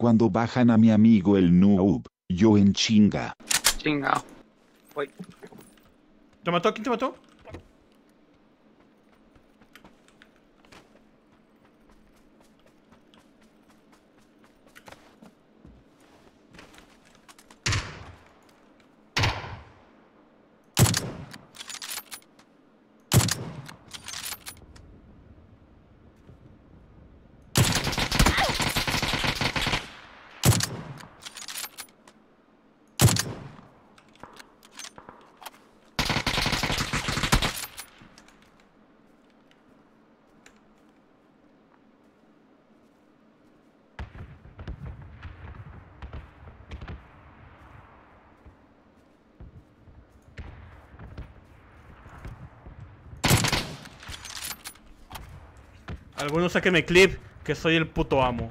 Cuando bajan a mi amigo el noob, yo en chinga. Chinga. te mató? Algunos mi clip, que soy el puto amo.